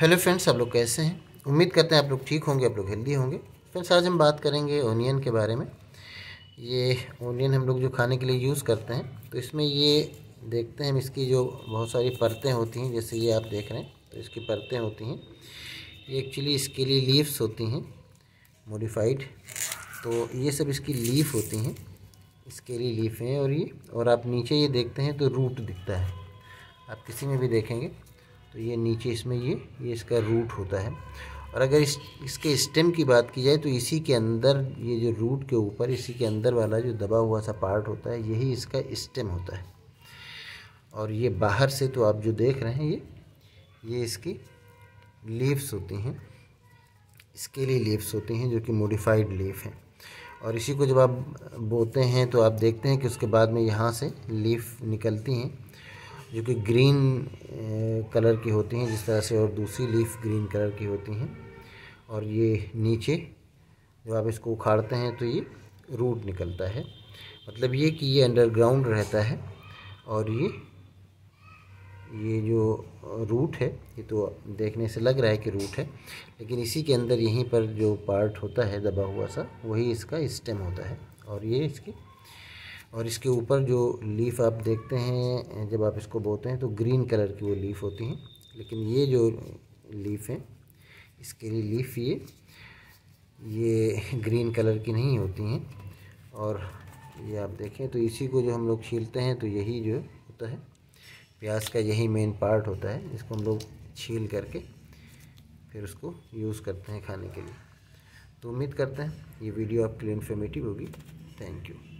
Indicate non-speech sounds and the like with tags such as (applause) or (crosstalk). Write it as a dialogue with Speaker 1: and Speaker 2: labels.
Speaker 1: hello friends आप लोग कैसे हैं उम्मीद करते हैं आप लोग ठीक होंगे आप लोग हेल्दी होंगे फ्रेंड्स आज हम बात करेंगे ओनियन के बारे में ये ओनियन हम लोग जो खाने के लिए यूज़ करते हैं तो इसमें ये देखते हैं हम इसकी जो बहुत सारी परतें होती हैं जैसे ये आप देख रहे हैं तो इसकी परतें होती हैं ये एक्चुअली इसके लिए लीव्स होती हैं मोडिफाइड तो ये सब इसकी लीफ होती हैं इसके लिए लीफ हैं और ये और आप नीचे ये देखते हैं तो रूट दिखता है आप किसी में भी देखेंगे तो ये नीचे इसमें ये ये इसका रूट होता है और अगर इस इसके स्टेम की बात की जाए तो इसी के अंदर ये जो रूट के ऊपर इसी के अंदर वाला जो दबा हुआ सा पार्ट होता है यही इसका स्टेम होता है और ये बाहर से तो आप जो देख रहे हैं ये ये इसकी लीव्स होती हैं इसके लिए लीव्स होती हैं जो कि मोडिफाइड लीफ हैं और इसी को जब आप बोते हैं तो आप देखते हैं कि उसके बाद में यहाँ से लीफ निकलती हैं जो कि ग्रीन कलर की होती हैं जिस तरह से और दूसरी लीफ ग्रीन कलर की होती हैं और ये नीचे जब आप इसको उखाड़ते हैं तो ये रूट निकलता है मतलब ये कि ये अंडरग्राउंड रहता है और ये ये जो रूट है ये तो देखने से लग रहा है कि रूट है लेकिन इसी के अंदर यहीं पर जो पार्ट होता है दबा हुआ सा वही इसका स्टेम होता है और ये इसकी और इसके ऊपर जो लीफ आप देखते हैं जब आप इसको बोते हैं तो ग्रीन कलर की वो लीफ होती हैं लेकिन ये जो लीफ है इसके लिए लीफ ये ये (laughs) ग्रीन कलर की नहीं होती हैं और ये आप देखें तो इसी को जो हम लोग छीलते हैं तो यही जो होता है प्याज का यही मेन पार्ट होता है इसको हम लोग छील करके फिर उसको यूज़ करते हैं खाने के लिए तो उम्मीद करते हैं ये वीडियो आपके लिए इन्फॉर्मेटिव होगी थैंक यू